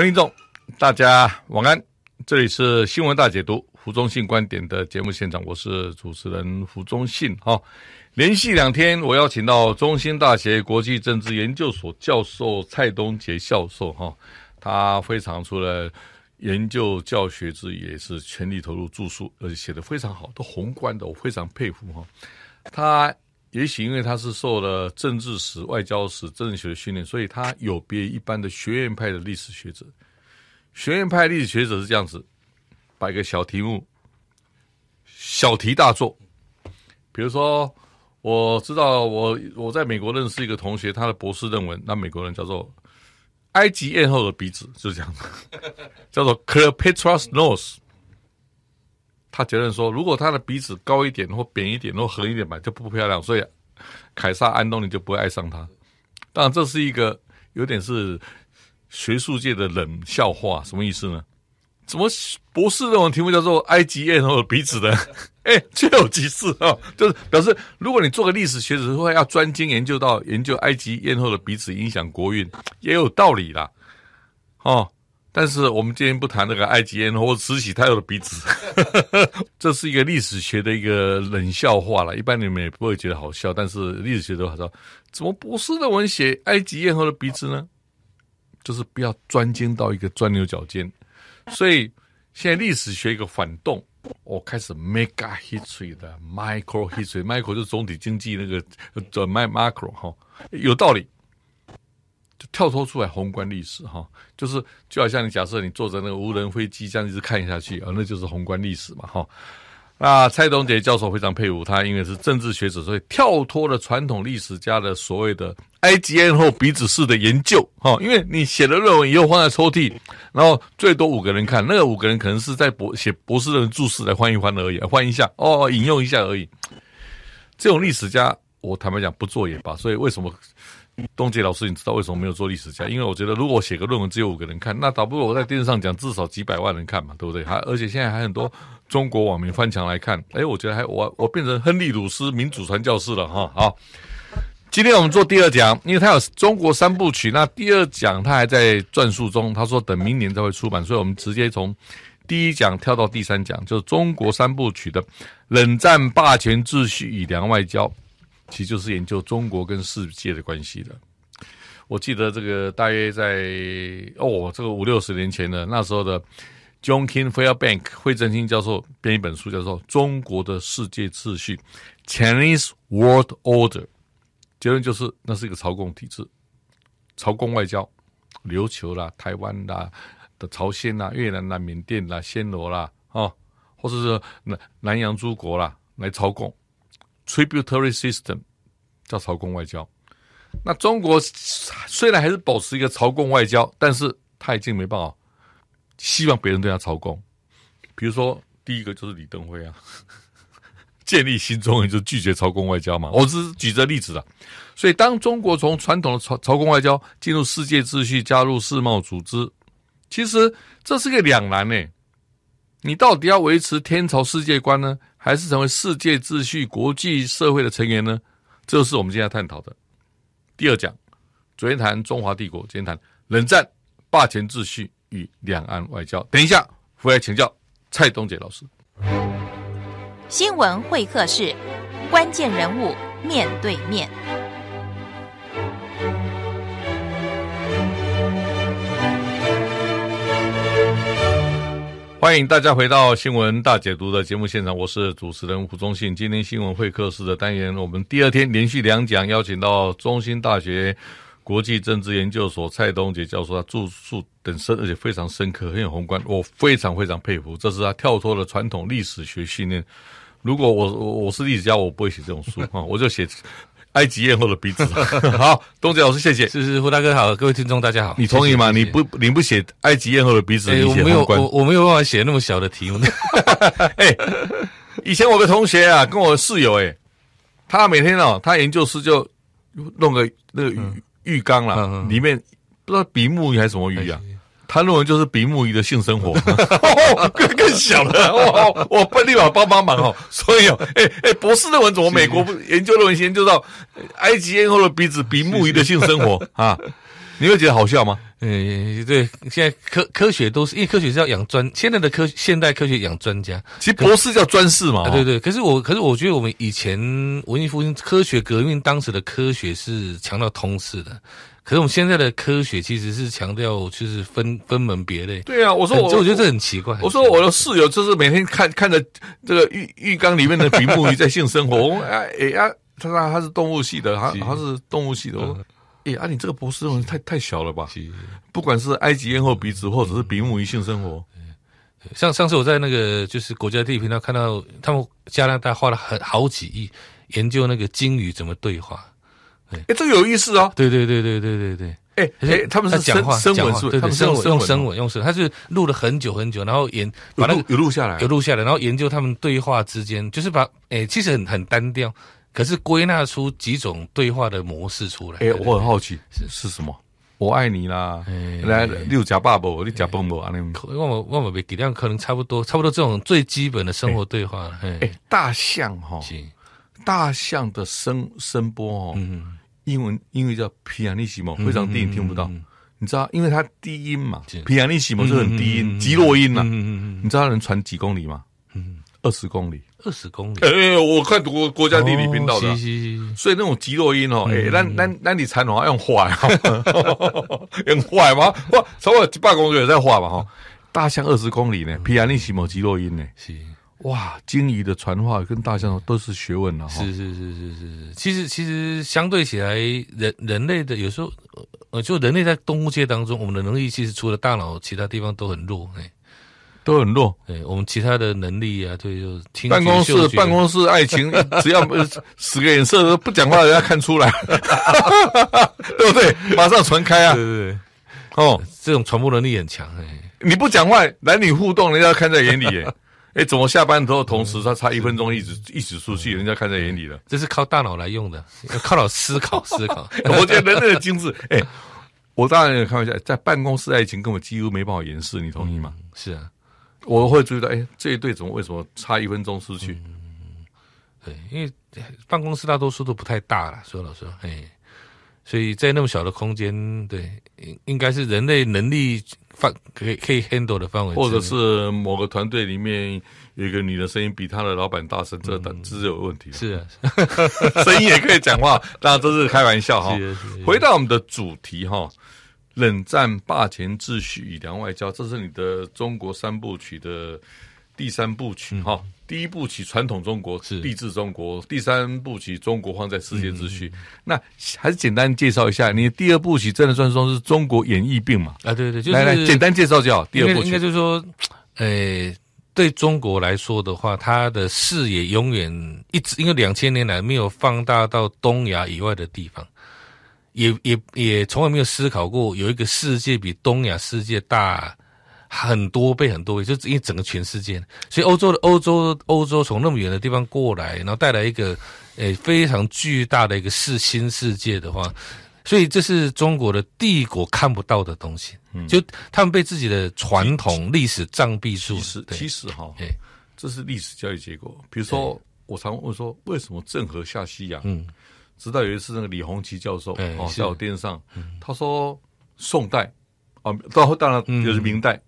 位听众，大家晚安。这里是新闻大解读胡忠信观点的节目现场，我是主持人胡忠信哈。连续两天，我邀请到中兴大学国际政治研究所教授蔡东杰教授哈，他非常除了研究教学之余，也是全力投入著书，而且写得非常好，都宏观的，我非常佩服哈。他。也许因为他是受了政治史、外交史、政治学的训练，所以他有别一般的学院派的历史学者。学院派历史学者是这样子，摆个小题目，小题大做。比如说，我知道我我在美国认识一个同学，他的博士论文，那美国人叫做埃及艳后的鼻子，就是这样子，叫做 Cleopatra's Nose。他结论说，如果他的鼻子高一点，或扁一点，或横一点吧，就不漂亮，所以凯撒、安东尼就不会爱上他。当然，这是一个有点是学术界的冷笑话，什么意思呢？怎么博士论文题目叫做埃及咽的鼻子的？哎，确有其事啊，就是表示，如果你做个历史学者，会要专精研究到研究埃及艳后的鼻子影响国运，也有道理啦。哦。但是我们今天不谈那个埃及艳后慈禧太后的鼻子，这是一个历史学的一个冷笑话了。一般你们也不会觉得好笑，但是历史学都好说，怎么不是论文写埃及艳后的鼻子呢？就是不要钻尖到一个钻牛角尖。所以现在历史学一个反动，我开始 m a g a history 的 micro history，micro 就是总体经济那个卖 macro 哈，有道理。跳脱出来宏观历史哈，就是就好像你假设你坐着那个无人飞机这样一直看下去啊，那就是宏观历史嘛哈。那蔡东杰教授非常佩服他，因为是政治学者，所以跳脱了传统历史家的所谓的埃及人后鼻子式的研究哈。因为你写了论文以后放在抽屉，然后最多五个人看，那五个人可能是在博写博士的注视来换一换而已，换一下哦，引用一下而已。这种历史家，我坦白讲不做也罢。所以为什么？东杰老师，你知道为什么没有做历史家？因为我觉得，如果我写个论文只有五个人看，那倒不如我在电视上讲，至少几百万人看嘛，对不对？还而且现在还很多中国网民翻墙来看。哎，我觉得还我我变成亨利鲁斯民主传教士了哈。好，今天我们做第二讲，因为他有中国三部曲。那第二讲他还在撰述中，他说等明年才会出版，所以我们直接从第一讲跳到第三讲，就是中国三部曲的冷战霸权秩序与良外交。其实就是研究中国跟世界的关系的。我记得这个大约在哦，这个五六十年前的那时候的 John King Fairbank 惠振兴教授编一本书叫做《中国的世界秩序》（Chinese World Order），结论就是那是一个朝贡体制，朝贡外交，琉球啦、台湾啦、的朝鲜啦、越南啦、缅甸啦、暹罗啦，哦，或者是南南洋诸国啦来朝贡。tributary system 叫朝贡外交，那中国虽然还是保持一个朝贡外交，但是他已经没办法，希望别人对他朝贡。比如说，第一个就是李登辉啊，建立新中也就拒绝朝贡外交嘛。我只是举这例子的，所以当中国从传统的朝朝贡外交进入世界秩序，加入世贸组织，其实这是个两难呢。你到底要维持天朝世界观呢？还是成为世界秩序、国际社会的成员呢？这就是我们今天要探讨的第二讲。昨天谈中华帝国，今天谈冷战、霸权秩序与两岸外交。等一下，附来请教蔡东杰老师。新闻会客室，关键人物面对面。欢迎大家回到新闻大解读的节目现场，我是主持人胡忠信。今天新闻会客室的单元，我们第二天连续两讲邀请到中兴大学国际政治研究所蔡东杰教授，他著述等深，而且非常深刻，很有宏观，我非常非常佩服。这是他跳脱了传统历史学训练。如果我我我是历史家，我不会写这种书啊，我就写。埃及艳后的鼻子，好，东杰老师，谢谢。是是，胡大哥好，各位听众大家好。你同意吗？你不，你不写埃及艳后的鼻子，你写有，关。我我没有办法写那么小的题目。哎，以前我的同学啊，跟我室友哎，他每天哦，他研究室就弄个那个浴浴缸啦，里面不知道比目鱼还是什么鱼啊。他论文就是比目鱼的性生活，更更小了，我我不立马帮帮忙哦。所以，哎哎，博士论文怎么美国不研究论文研究到埃及艳后的鼻子比目鱼的性生活 啊？你会觉得好笑吗？嗯，对，现在科科学都是，因为科学是要养专，现在的科现代科学养专家，其实博士叫专士嘛。对对，可是我可是我觉得我们以前文艺复兴科学革命当时的科学是强调通识的。可是我们现在的科学其实是强调就是分分门别类。对啊，我说我我觉得这很奇怪。我说我的室友就是每天看看着这个浴浴缸里面的比目鱼在性生活。哎哎呀，他说他是动物系的，好他是动物系的。我说，哎呀，你这个博士太太小了吧？不管是埃及艳后鼻子，或者是比目鱼性生活。上上次我在那个就是国家地理频道看到，他们加拿大花了很好几亿研究那个鲸鱼怎么对话。哎，这个有意思哦！对对对对对对对，哎哎，他们是讲话声纹是吧？他们声声纹用声纹用声，他是录了很久很久，然后研把那个录下来，有录下来，然后研究他们对话之间，就是把哎，其实很很单调，可是归纳出几种对话的模式出来。哎，我很好奇是是什么？我爱你啦，来你有加八不？你加八不？啊，那我我我们几可能差不多，差不多这种最基本的生活对话。哎，大象哈。大象的声声波哦，英文英为叫皮亚利奇莫，非常低，你听不到。你知道，因为它低音嘛，皮亚利奇莫是很低音，基洛音呐。嗯、你知道能传几公里吗？二十公里。二十公里。哎，我看读国家地理频道的。所以那种基洛音哦，哎，那那那你才能用坏哈？用坏 吗？哇，超过一百公里也在坏嘛哈？大象二十公里呢？皮亚利西莫基洛音呢？是。哇，鲸鱼的传话跟大象都是学问了哈。是是是是是。其实其实相对起来，人人类的有时候，呃，就人类在动物界当中，我们的能力其实除了大脑，其他地方都很弱，都很弱。哎，我们其他的能力啊，对，就办公室办公室爱情，只要使 个眼色，不讲话人家看出来，对不对？马上传开啊。对对对。哦，这种传播能力很强哎。你不讲话，男女互动人家看在眼里耶。哎，怎么下班之后，同时他差一分钟，一直一直出去，人家看在眼里的。这是靠大脑来用的，靠脑思考思考。我觉得人类的精致。哎，我当然也开玩笑，在办公室爱情，跟我几乎没办法掩饰，你同意吗？是啊，我会注意到，哎，这一对怎么为什么差一分钟失去？对，因为办公室大多数都不太大了，说老实话，哎，所以在那么小的空间，对，应应该是人类能力。范可以可以 handle 的范围，或者是某个团队里面有一个女的声音比他的老板大声，这等这是有问题。是，声音也可以讲话，当然这是开玩笑哈。回到我们的主题哈，冷战霸权秩序与良外交，这是你的中国三部曲的第三部曲哈。第一步棋，传统中国，是地制中国；第三步棋，中国放在世界秩序。那还是简单介绍一下，你第二步棋真的算说是中国演义病嘛？啊，对对，就是简单介绍就好。第二步应该就是说，呃，对中国来说的话，它的视野永远一直，因为两千年来没有放大到东亚以外的地方，也也也从来没有思考过有一个世界比东亚世界大。很多倍，很多倍，就是一整个全世界。所以欧洲的欧洲，欧洲从那么远的地方过来，然后带来一个，诶，非常巨大的一个世新世界的话，所以这是中国的帝国看不到的东西。嗯，就他们被自己的传统历史障壁住。缚。其实，其实哈，这是历史教育结果。比如说，我常问说，为什么郑和下西洋？嗯，直到有一次那个李红旗教授哦，在我电视上，他说宋代哦，当然就是明代。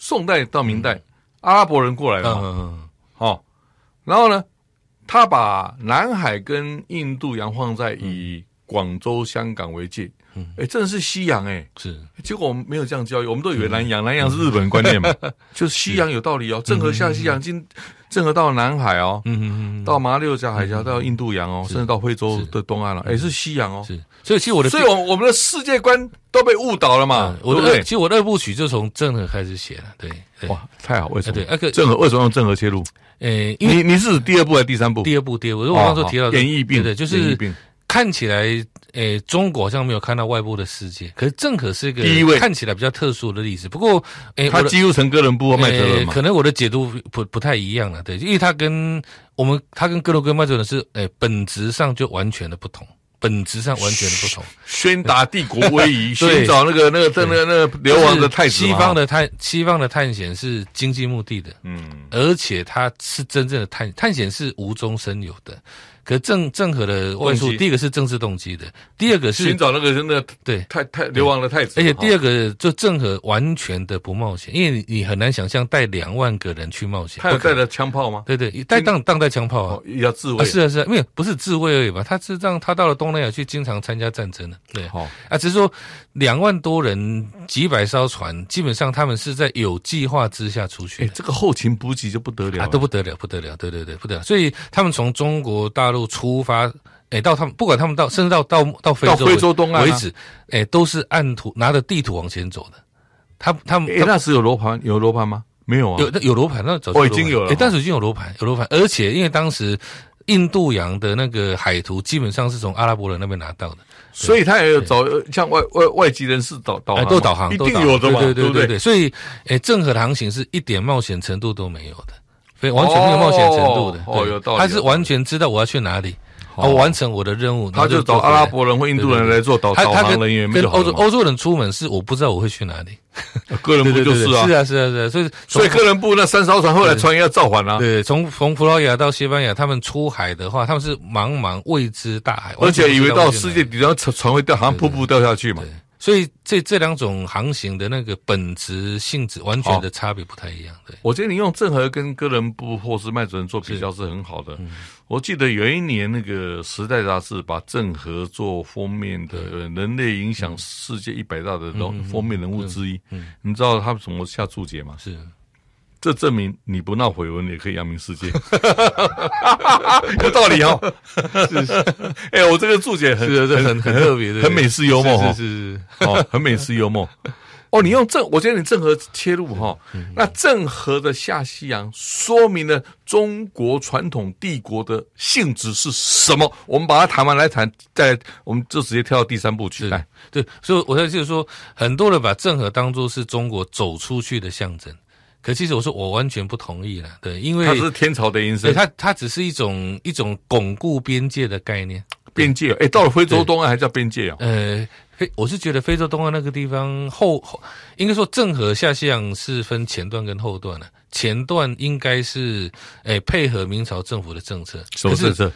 宋代到明代，阿拉伯人过来了，好，然后呢，他把南海跟印度洋放在以广州、香港为界，哎，真的是西洋哎，是，结果我们没有这样教育，我们都以为南洋，南洋是日本观念嘛，就是西洋有道理哦，郑和下西洋进。郑和到南海哦，嗯嗯嗯，到马六甲海峡，到印度洋哦，甚至到非洲的东岸了，也是西洋哦。是，所以其实我的，所以我我们的世界观都被误导了嘛？我不对？其实我那二部曲就从郑和开始写了，对。哇，太好，为什么？对，郑和为什么用郑和切入？诶，你你是第二部还是第三部？第二部，第二部。我我刚才提到变异病，对，就是。看起来，诶，中国像没有看到外部的世界，可是郑可是一个第一位看起来比较特殊的例子。不过，诶，他记乎成哥伦布啊，麦哲伦嘛，可能我的解读不不太一样了，对，因为他跟我们，他跟哥伦布、麦哲伦是，诶，本质上就完全的不同，本质上完全的不同。宣达帝国威仪，寻找那个那个那个那个流亡的太子。西方的探西方的探险是经济目的的，嗯，而且他是真正的探探险是无中生有的。可郑郑和的动机，第一个是政治动机的，第二个是寻找那个人的对太太流亡的太子。而且第二个，就郑和完全的不冒险，因为你很难想象带两万个人去冒险。他带着枪炮吗？对对，带当当带枪炮啊，要自卫。是啊是啊，没有不是自卫而已吧？他是让他到了东南亚去，经常参加战争的。对啊，只是说两万多人，几百艘船，基本上他们是在有计划之下出去。这个后勤补给就不得了，都不得了，不得了。对对对，不得了。所以他们从中国到陆出发，哎，到他们不管他们到，甚至到到到非洲非洲东岸为止，哎，都是按图拿着地图往前走的。他他们哎，当时有罗盘有罗盘吗？没有啊，有有罗盘，那走哦、已经有了，哎，当时已经有罗盘，有罗盘，而且因为当时印度洋的那个海图基本上是从阿拉伯人那边拿到的，所以他也有找像外外外籍人士导导航都导航一定有的嘛，对对对对，所以哎，郑和航行是一点冒险程度都没有的。完全没有冒险程度的，他是完全知道我要去哪里，啊，完成我的任务。他就找阿拉伯人或印度人来做导导航人员。跟欧洲欧洲人出门是我不知道我会去哪里，哥伦布就是啊，是啊是啊是。所以所以哥伦布那三艘船后来船要造反了。对，从从葡萄牙到西班牙，他们出海的话，他们是茫茫未知大海，而且以为到世界底端船会掉，好像瀑布掉下去嘛。所以这这两种航行的那个本质性质完全的差别不太一样，对。我觉得你用郑和跟哥伦布或是麦哲伦做比较是很好的。我记得有一年那个《时代》杂志把郑和做封面的人类影响世界一百大的封面人物之一，你知道他怎么下注解吗？是。这证明你不闹绯闻也可以扬名世界，有道理哦。哎，我这个注解很很很特别，很美式幽默，是是是，哦，很美式幽默。哦，你用正，我觉得你正和切入哈，那郑和的下西洋说明了中国传统帝国的性质是什么？我们把它谈完来谈，再我们就直接跳到第三部去。对，所以我在就是说，很多人把郑和当做是中国走出去的象征。可其实我说我完全不同意了，对，因为他是天朝的音伸，他他只是一种一种巩固边界的概念，边界。哎，到了非洲东岸还叫边界哦。呃，非我是觉得非洲东岸那个地方后后，应该说郑和下西洋是分前段跟后段的，前段应该是哎配合明朝政府的政策，不政策。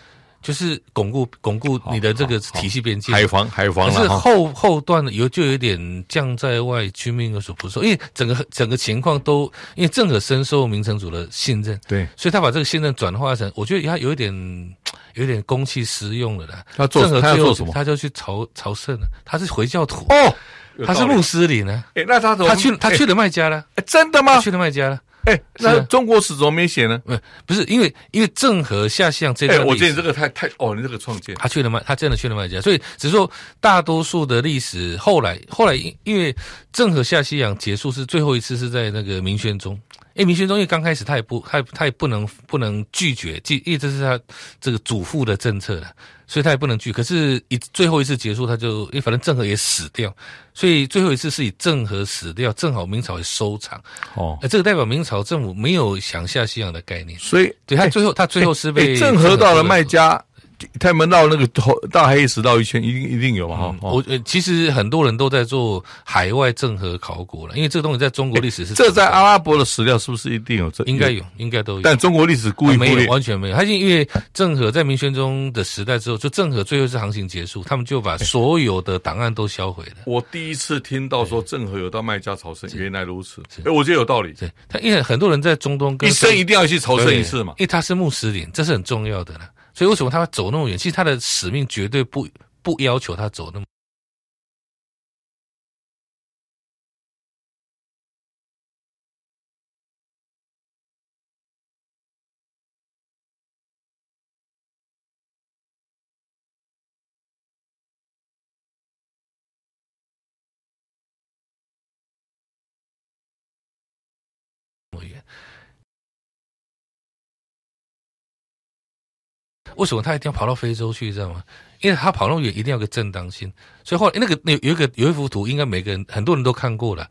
就是巩固巩固你的这个体系边界，海防海防。可是后后段有就有点将在外，军命有所不受。因为整个整个情况都因为郑和深受明成祖的信任，对，所以他把这个信任转化成，我觉得他有一点 有点公器私用了啦。他做他做什么？他就去朝朝圣了。他是回教徒哦，他是穆斯林呢。哎，那他怎么？他去他去了麦加了？真的吗？去了麦加了。哎，那中国史怎么没写呢？不，不是因为因为郑和下西洋这个，我我得你这个太太，哦，你这个创建，他去了卖，他真的去了卖家，所以只是说大多数的历史后来后来，因因为郑和下西洋结束是最后一次，是在那个明宣宗，哎，明宣宗为刚开始，他也不，他他也不能不能拒绝，因一直是他这个祖父的政策的。所以他也不能去，可是一最后一次结束，他就因为反正郑和也死掉，所以最后一次是以郑和死掉，正好明朝收场。哦，这个代表明朝政府没有想下西洋的概念。所以，对他最后，他最后是被郑和到了麦家。太门绕那个大黑石绕一圈，一定一定有哈。我其实很多人都在做海外郑和考古了，因为这个东西在中国历史是这在阿拉伯的史料是不是一定有？应该有，应该都有。但中国历史故意没有，完全没有。他因为郑和在明宣宗的时代之后，就郑和最后一次航行结束，他们就把所有的档案都销毁了。我第一次听到说郑和有到麦加朝圣，原来如此。哎，我觉得有道理。他因为很多人在中东跟一生一定要去朝圣一次嘛，因为他是穆斯林，这是很重要的啦。所以为什么他走那么远？其实他的使命绝对不不要求他走那么。为什么他一定要跑到非洲去，知道吗？因为他跑那么远，一定要个正当性。所以后来那个那有一个有一幅图，应该每个人很多人都看过了，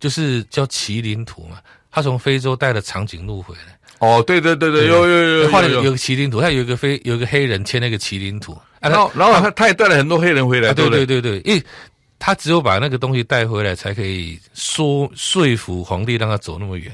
就是叫麒麟图嘛。他从非洲带了长颈鹿回来。哦，对对对对，有有有。画来有个麒麟图，他有一个非有一个黑人牵那个麒麟图，然后然后他他也带了很多黑人回来。对对对对，因为他只有把那个东西带回来，才可以说说服皇帝让他走那么远。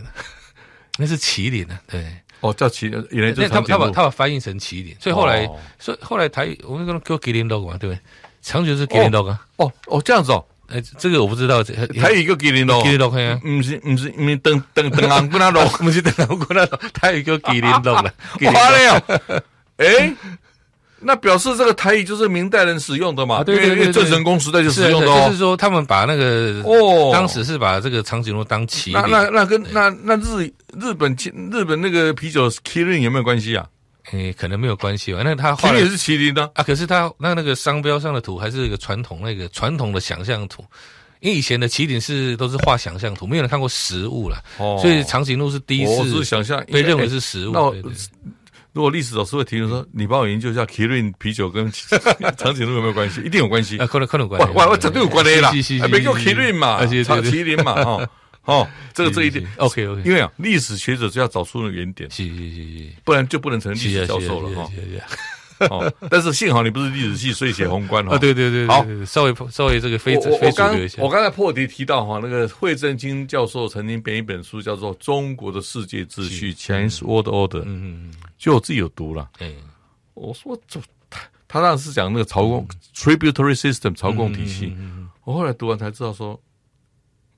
那是麒麟啊，对。哦，叫麒，原来就他他把他把翻译成麒麟，所以后来、所以后来台我们跟叫麒麟 dog 嘛，对不对？长久是麒麟 d o 啊。哦哦，这样子哦。哎、这个我不知道，还有一个吉林龙，吉林龙，看嗯、啊，不是 不是，你等等等啊，不那龙，不是等啊，不那龙，他有一个吉林龙了，花了，哎、诶。那表示这个台语就是明代人使用的嘛？对对对，郑成功时代就使用的哦。是，就是说他们把那个哦，当时是把这个长颈鹿当麒麟。那那那跟那那日日本日本那个啤酒麒麟有没有关系啊？诶，可能没有关系。那他画麟也是麒麟的啊，可是他那那个商标上的图还是一个传统那个传统的想象图，因为以前的麒麟是都是画想象图，没有人看过实物了。哦，所以长颈鹿是第一次想象被认为是实物。如果历史老师会提出说，你帮我研究一下麒麟啤酒跟 长颈鹿有没有关系，一定有关系，可能可能有关系，哇，我绝对有关系啦，别叫麒麟嘛，长麒麟嘛，哦哦，这个这一点，OK OK，因为啊，历史学者就要找出那原点，是是是是，不然就不能成历史教授了哈。哦，但是幸好你不是历史系，所以写宏观了。对对对，好，稍微稍微这个非非主流一些。我刚才破题提到哈，那个惠正清教授曾经编一本书，叫做《中国的世界秩序》（Chinese World Order）。嗯嗯嗯，就我自己有读了。嗯，我说这他他当时讲那个朝贡 （tributary system） 朝贡体系，我后来读完才知道说。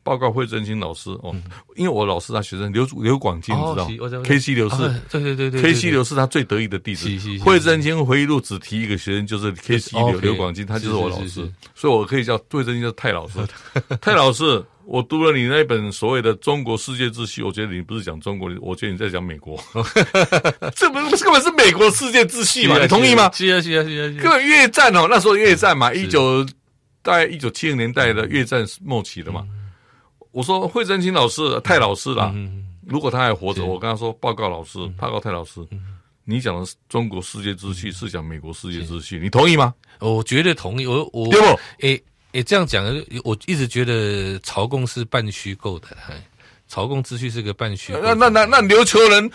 报告惠珍清老师哦，因为我老师他学生刘刘广金知道，K C 刘氏，对对对对，K C 刘氏他最得意的弟子。惠珍清回忆录只提一个学生，就是 K C 刘刘广金，他就是我老师，所以我可以叫惠珍清叫泰老师。泰老师，我读了你那本所谓的《中国世界秩序》，我觉得你不是讲中国，我觉得你在讲美国。这本根本是美国世界秩序嘛？你同意吗？是啊是啊是啊，根本越战哦，那时候越战嘛，一九大概一九七零年代的越战末期的嘛。我说惠真清老师太老师了，如果他还活着，我跟他说报告老师，报告太老师，你讲的中国世界秩序是讲美国世界秩序，你同意吗？我绝对同意。我我诶哎这样讲，我一直觉得朝贡是半虚构的，朝贡秩序是个半虚。那那那那琉球人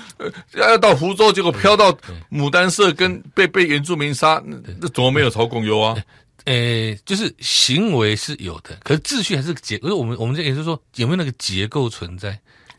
要到福州，结果飘到牡丹社，跟被被原住民杀，那怎么没有朝贡有啊？诶，就是行为是有的，可是秩序还是结。可是我们我们这也就是说，有没有那个结构存在？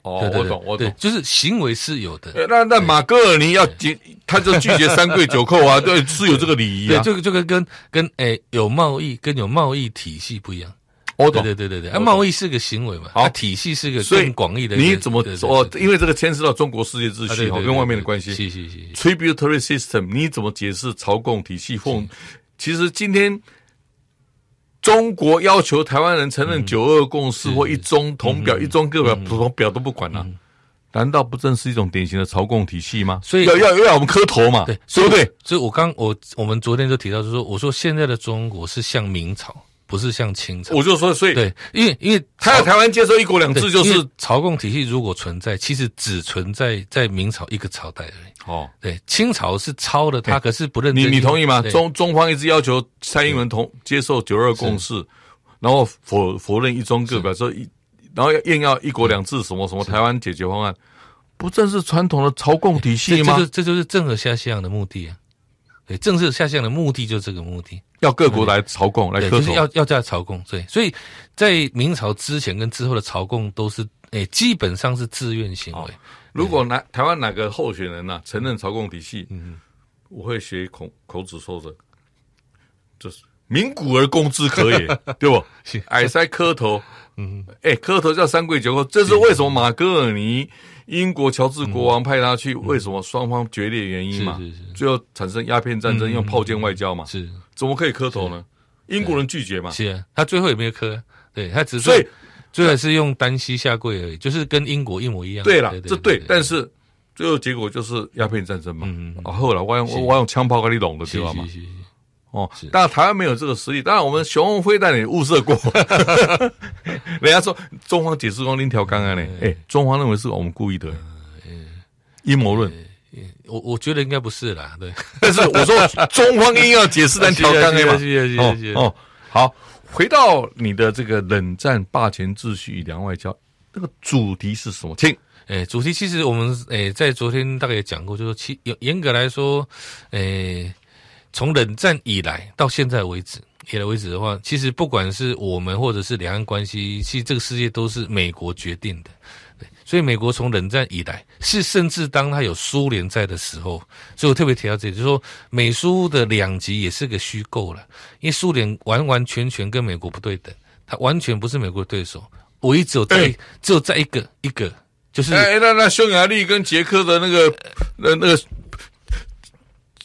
哦，我懂，我懂。就是行为是有的。那那马格尔尼要结，他就拒绝三跪九叩啊，对，是有这个礼仪。对，这个这个跟跟诶有贸易跟有贸易体系不一样。我懂，对对对对对。啊，贸易是个行为嘛，啊，体系是个更广义的。你怎么说？因为这个牵涉到中国世界秩序，跟外面的关系。谢谢谢 tributary system，你怎么解释朝贡体系？其实今天。中国要求台湾人承认九二共识或一中同表一中各表不同表都不管了，难道不正是一种典型的朝贡体系吗？所以要要要我们磕头嘛，对，对不对？所以，我刚我我们昨天就提到，就说我说现在的中国是像明朝。不是像清朝，我就说，所以对，因为因为他在台湾接受一国两制，就是朝贡体系如果存在，其实只存在在明朝一个朝代而已。哦，对，清朝是抄的他，可是不认你，你同意吗？中中方一直要求蔡英文同接受九二共识，然后否否认一中各表说，然后要硬要一国两制什么什么台湾解决方案，不正是传统的朝贡体系吗？这就是郑和下西洋的目的啊。对，治下降的目的就是这个目的，要各国来朝贡，来科。就是要要叫朝贡，所以所以在明朝之前跟之后的朝贡都是，哎，基本上是自愿行为。如果哪台湾哪个候选人呐承认朝贡体系，我会学孔孔子说的，就是“民古而攻之可也 ”，对不？矮塞磕头，嗯，哎，磕头叫三跪九叩，这是为什么？马哥尼。英国乔治国王派他去，为什么双方决裂原因嘛？最后产生鸦片战争，用炮舰外交嘛？是，怎么可以磕头呢？英国人拒绝嘛？是啊，他最后有没有磕？对他只所以最后是用单膝下跪而已，就是跟英国一模一样。对了，这对，但是最后结果就是鸦片战争嘛。嗯，后来我用我用枪炮跟你拢的知道吗？哦，但台湾没有这个实力。当然，我们雄文辉带你物色过。人家说中方解释光拎条杠啊呢，哎，中方认为是我们故意的，阴谋论。我我觉得应该不是啦，对。但是我说中方一定要解释但条杠刚谢谢谢谢谢谢。哦，好，回到你的这个冷战霸权秩序与两外交那个主题是什么？请。哎，主题其实我们哎在昨天大概也讲过，就是其严格来说，哎。从冷战以来到现在为止，以来为止的话，其实不管是我们或者是两岸关系，其实这个世界都是美国决定的。所以美国从冷战以来是，甚至当他有苏联在的时候，所以我特别提到这里，就是说美苏的两极也是个虚构了，因为苏联完完全全跟美国不对等，它完全不是美国对手，唯一只有在只有在一个一个就是哎，那那匈牙利跟捷克的那个那那个。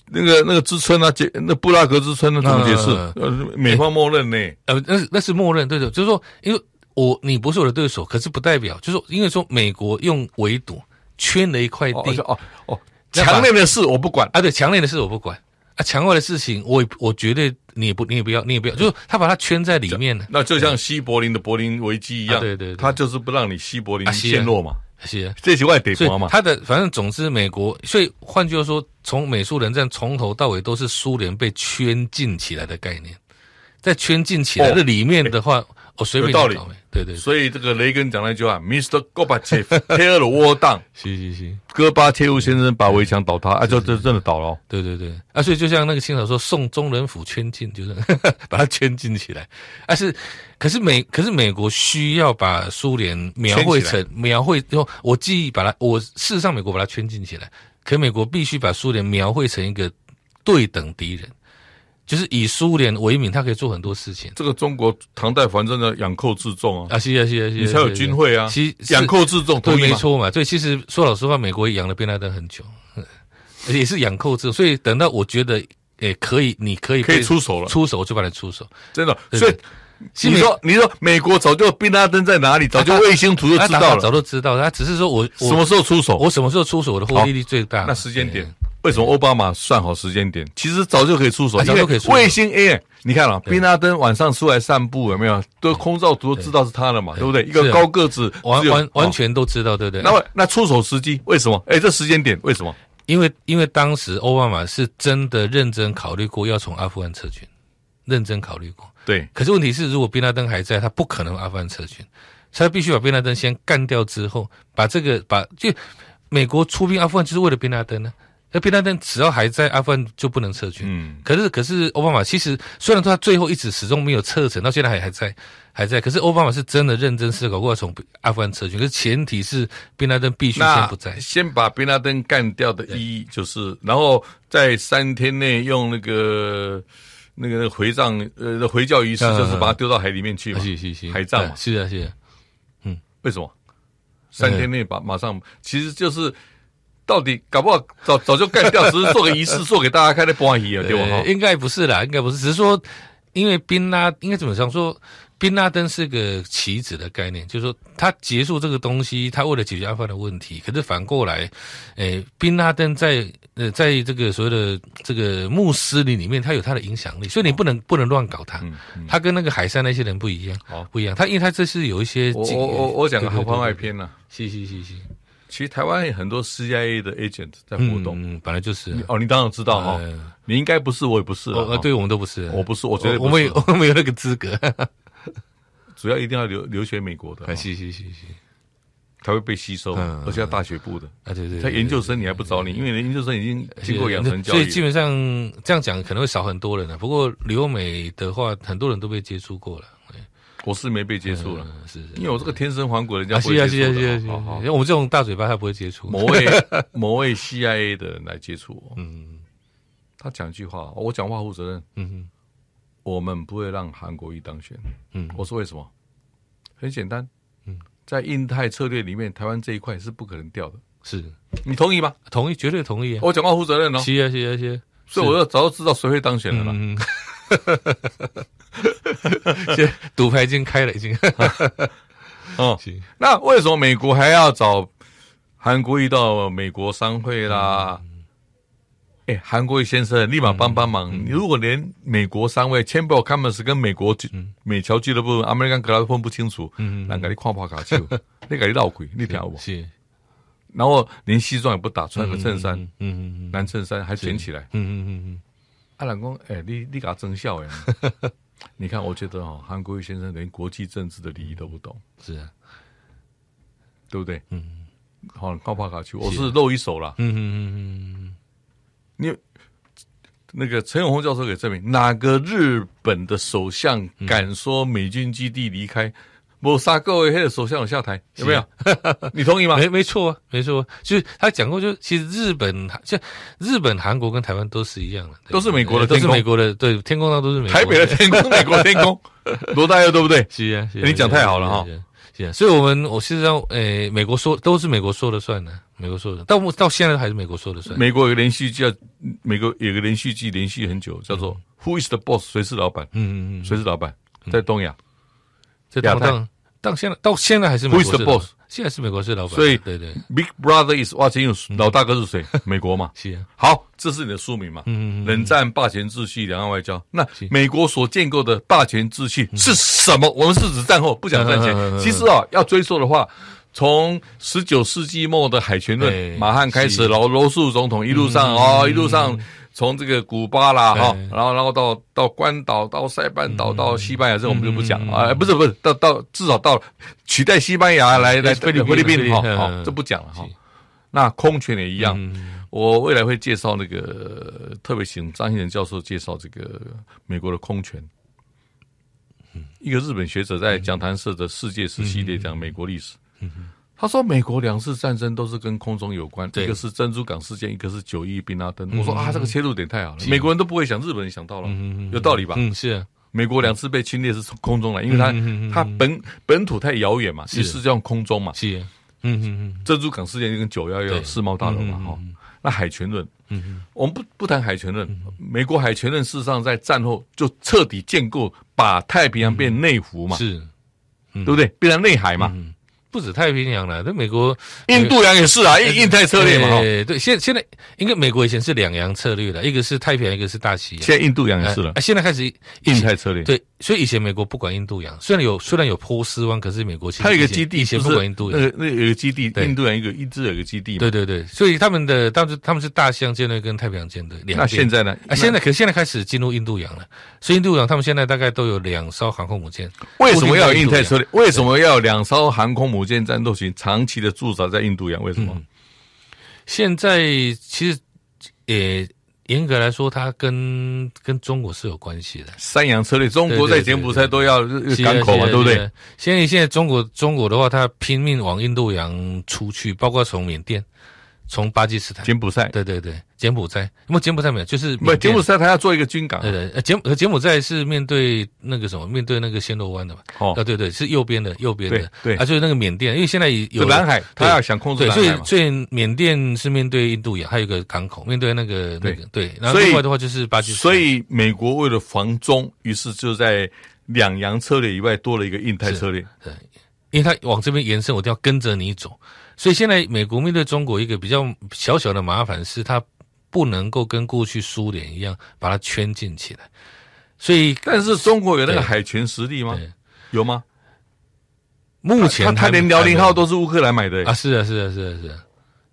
那个那个之村啊，那布拉格之村的总解是，呃，美方默认呢。呃，那那是默认，对的，就是说，因为我你不是我的对手，可是不代表，就是因为说美国用围堵圈了一块地，哦哦哦，强烈的事我不管啊，对，强烈的事我不管啊，强烈的事情我我绝对你也不你也不要你也不要，就是他把它圈在里面了。那就像西柏林的柏林危机一样，对对，他就是不让你西柏林陷落嘛。是啊，这是外北国嘛？他的反正总之，美国。所以换句话说，从美苏冷战从头到尾都是苏联被圈禁起来的概念，在圈禁起来的里面的话。哦，便道理，对对，所以这个雷根讲了一句话：“Mr. Gorbachev，tear the wall down。”行行行，戈巴切夫先生把围墙倒塌，啊，就就真的倒了。对对对，啊，所以就像那个清朝说，送中人府圈禁，就是 把它圈禁起来。啊，是，可是美，可是美国需要把苏联描绘成描绘，然后我忆把它，我事实上美国把它圈禁起来，可美国必须把苏联描绘成一个对等敌人。就是以苏联为名，他可以做很多事情。这个中国唐代反正呢养寇自重啊，啊，是啊，是啊，你才有军会啊。其实养寇自重，对，没错嘛。所以其实说老实话，美国养了贝拉登很久，也是养寇自重。所以等到我觉得也可以，你可以可以出手了，出手我就把你出手。真的，所以你说你说美国早就贝拉登在哪里，早就卫星图就知道了，早都知道。他只是说我什么时候出手，我什么时候出手我的获利率最大，那时间点。为什么奥巴马算好时间点？其实早就可以出手，可以卫星哎，你看了，宾拉登晚上出来散步有没有？都空照图都知道是他的嘛，对不对？一个高个子，完完完全都知道，对不对？那那出手时机为什么？哎，这时间点为什么？因为因为当时奥巴马是真的认真考虑过要从阿富汗撤军，认真考虑过。对。可是问题是，如果宾拉登还在，他不可能阿富汗撤军，他必须把宾拉登先干掉之后，把这个把就美国出兵阿富汗就是为了宾拉登呢？那贝拉登只要还在阿富汗就不能撤军。嗯，可是可是奥巴马其实虽然他最后一直始终没有撤成，到现在还还在还在。可是奥巴马是真的认真思考过从阿富汗撤军，可是前提是贝拉登必须先不在，先把贝拉登干掉的意义就是，然后在三天内用那个那个回葬呃回教仪式，就是把他丢到海里面去嘛，谢谢谢谢海葬，是啊是啊，嗯，为什么三天内把马上其实就是。到底搞不好早早就干掉，只是做个仪式，做给大家看的番仪啊，对吧？应该不是啦，应该不是，只是说，因为宾拉应该怎么讲说，宾拉登是个棋子的概念，就是说他结束这个东西，他为了解决阿富汗的问题。可是反过来，诶，宾拉登在呃，在这个所谓的这个穆斯林里面，他有他的影响力，所以你不能不能乱搞他。嗯嗯。他跟那个海上那些人不一样。哦，不一样。他因为他这是有一些我我我讲个番外篇啊，谢谢谢谢。其实台湾很多 CIA 的 agent 在活动，本来就是。哦，你当然知道哈，你应该不是，我也不是。哦，对，我们都不是，我不是，我觉得我们没有那个资格。主要一定要留留学美国的，吸吸吸吸，他会被吸收，而且要大学部的。啊对对，他研究生你还不找你，因为研究生已经经过养成教育，所以基本上这样讲可能会少很多人呢。不过留美的话，很多人都被接触过了。我是没被接触了，是是，因为我这个天生黄国人家不会接触的。好，像我这种大嘴巴，他不会接触。某位 某位 CIA 的人来接触我，嗯他讲一句话，我讲话负责任，嗯嗯，我们不会让韩国瑜当选。嗯，我说为什么？很简单，嗯，在印太策略里面，台湾这一块是不可能掉的。是，你同意吗？同意，绝对同意。我讲话负责任哦。是啊，是啊，是啊。所以我要早就知道谁会当选了啦。嗯 呵呵赌牌已经开了已经，哦，行。那为什么美国还要找韩国一到美国商会啦？哎，韩国先生立马帮帮忙。如果连美国商会、Chamber Commerce 跟美国美侨俱乐部、阿美干格拉都分不清楚，嗯嗯，难搞你跨跑卡丘，你搞你闹鬼，你听好不？是。然后连西装也不打，穿个衬衫，嗯嗯，嗯，蓝衬衫还卷起来，嗯嗯嗯嗯。阿兰公，哎，你你他增效哎。你看，我觉得啊，韩国先生连国际政治的礼仪都不懂，是啊，对不对？嗯，好，高帕卡丘，我是露一手了。嗯嗯嗯嗯，你那个陈永红教授给证明，哪个日本的首相敢说美军基地离开？谋杀各位黑手，相我下台，有没有？你同意吗？没，没错啊，没错。就是他讲过，就其实日本、韩、日本、韩国跟台湾都是一样的，都是美国的，都是美国的，对，天空上都是美国。台北的天空，美国天空，多大佑对不对？是啊，你讲太好了哈。是啊，所以我们，我事实上，诶，美国说都是美国说了算的，美国说的，到到现在还是美国说了算。美国有个连续剧，美国有个连续剧，连续很久，叫做《Who is the boss？谁是老板？嗯嗯嗯，谁是老板？在东亚。两代，到现在到现在还是美国，boss，现在是美国是老板，所以对对，Big Brother is watching 哇，只有老大哥是谁？美国嘛，是啊。好，这是你的书名嘛？嗯，冷战霸权秩序，两岸外交。那美国所建构的霸权秩序是什么？我们是指战后不想赚钱。其实啊，要追溯的话，从十九世纪末的海权论，马汉开始然后罗素总统一路上啊，一路上。从这个古巴啦哈，然后然后到到关岛、到塞班岛、到西班牙，这我们就不讲啊，不是不是，到到至少到取代西班牙来来菲律宾，菲律宾哈，这不讲了哈。那空权也一样，我未来会介绍那个特别请张先生教授介绍这个美国的空权。一个日本学者在讲坛社的世界史系列讲美国历史。他说：“美国两次战争都是跟空中有关，一个是珍珠港事件，一个是九一兵拉登。”我说：“啊，这个切入点太好了，美国人都不会想，日本人想到了，有道理吧？”“嗯，是。”美国两次被侵略是空中来，因为它它本本土太遥远嘛，是是用空中嘛？是。嗯嗯嗯，珍珠港事件就跟九幺幺世贸大楼嘛哈。那海权论，我们不不谈海权论，美国海权论事实上在战后就彻底建构，把太平洋变内湖嘛，是，对不对？变成内海嘛。不止太平洋了，那美国印度洋也是啊，印印太策略嘛。对对，现现在应该美国以前是两洋策略的，一个是太平洋，一个是大西洋。现在印度洋也是了。啊，现在开始印太策略。对，所以以前美国不管印度洋，虽然有虽然有波斯湾，可是美国其实还有个基地，以前不管印度洋。呃，那有个基地，印度洋一个一支有个基地。对对对，所以他们的当时他们是大西洋舰队跟太平洋舰队两。那现在呢？啊，现在可现在开始进入印度洋了。所以印度洋他们现在大概都有两艘航空母舰。为什么要印太策略？为什么要两艘航空母？舰战斗群长期的驻扎在印度洋，为什么？现在其实，也严格来说，它跟跟中国是有关系的。三洋车队，中国在柬埔寨都要港口嘛，对不对？现在现在中国中国的话，它拼命往印度洋出去，包括从缅甸。从巴基斯坦，柬埔寨，对对对，柬埔寨，那么柬埔寨没有，就是不柬埔寨，他要做一个军港。对对，柬柬埔寨是面对那个什么，面对那个暹罗湾的嘛？哦，啊，对对，是右边的，右边的，对啊，就是那个缅甸，因为现在有南海，他要想控制南海所以，所以缅甸是面对印度洋，还有一个港口，面对那个那个对。然后另外的话就是巴基斯坦。所以，美国为了防中，于是就在两洋策略以外多了一个印太策略。对，因为他往这边延伸，我都要跟着你走。所以现在美国面对中国一个比较小小的麻烦是它不能够跟过去苏联一样把它圈禁起来，所以但是中国有那个海权实力吗？有吗？目前他它连辽宁号都是乌克兰买的啊！是啊是啊是啊是。啊。